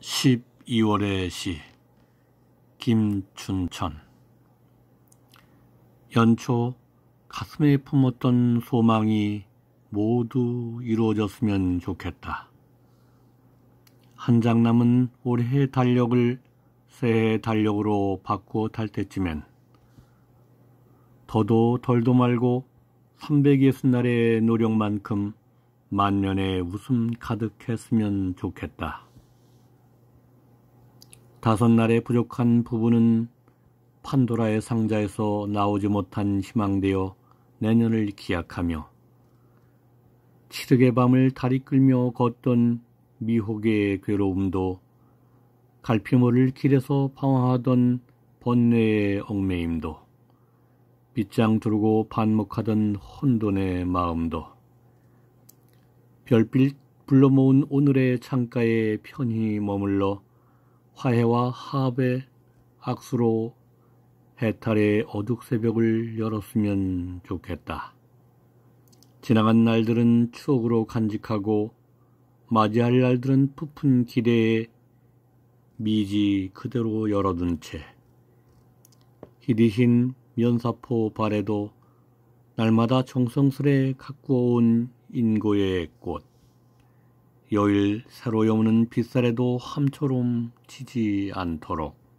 12월의 시 김춘천 연초 가슴에 품었던 소망이 모두 이루어졌으면 좋겠다. 한 장 남은 올해 의 달력을 새해 달력으로 바꾸어 탈 때쯤엔 더도 덜도 말고 360날의 노력만큼 만년의 웃음 가득했으면 좋겠다. 다섯 날에 부족한 부부는 판도라의 상자에서 나오지 못한 희망되어 내년을 기약하며 치르게 밤을 다리 끌며 걷던 미혹의 괴로움도 갈피모를 길에서 방황하던 번뇌의 얽매임도 빗장 두르고 반목하던 혼돈의 마음도 별빛 불러모은 오늘의 창가에 편히 머물러 화해와 합의 악수로 해탈의 어둑 새벽을 열었으면 좋겠다. 지나간 날들은 추억으로 간직하고 맞이할 날들은 푸푼 기대에 미지 그대로 열어둔 채희디신 면사포 발에도 날마다 정성스레 가꾸어 온 인고의 꽃 여일 새로 여무는 빗살에도 함처럼 치지 않도록